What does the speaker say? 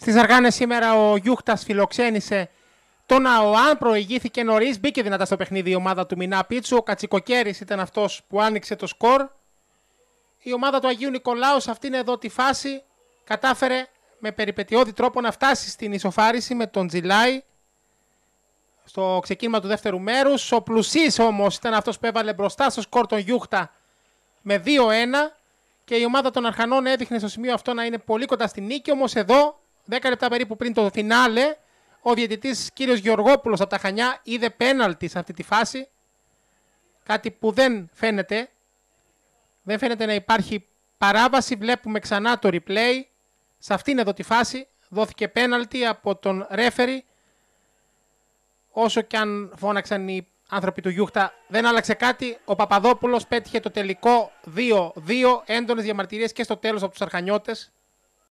Στις Αργάνες σήμερα ο Γιούχτας φιλοξένησε τον ΑΟΑΝ, προηγήθηκε νωρίς, μπήκε δυνατά στο παιχνίδι η ομάδα του Μινά Πίτσου. Ο Κατσικοκέρης ήταν αυτός που άνοιξε το σκορ. Η ομάδα του Αγίου Νικολάου σε αυτήν εδώ τη φάση κατάφερε με περιπετειώδη τρόπο να φτάσει στην ισοφάριση με τον Τζιλάι στο ξεκίνημα του δεύτερου μέρους. Ο Πλουσής όμως ήταν αυτός που έβαλε μπροστά στο σκορ τον Γιούχτα με 2-1 και η ομάδα των Αρχανών έδειχνε στο σημείο αυτό να είναι πολύ κοντά στη νίκη, όμως εδώ 10 λεπτά περίπου πριν το φινάλε, ο διαιτητής κύριος Γεωργόπουλος από τα Χανιά είδε πέναλτι σε αυτή τη φάση. Κάτι που δεν φαίνεται. Δεν φαίνεται να υπάρχει παράβαση. Βλέπουμε ξανά το replay. Σε αυτήν εδώ τη φάση δόθηκε πέναλτι από τον ρέφερη. Όσο και αν φώναξαν οι άνθρωποι του Γιούχτα, δεν άλλαξε κάτι. Ο Παπαδόπουλος πέτυχε το τελικό 2-2. έντονες διαμαρτυρίες και στο τέλος από τους αρχανιώτες.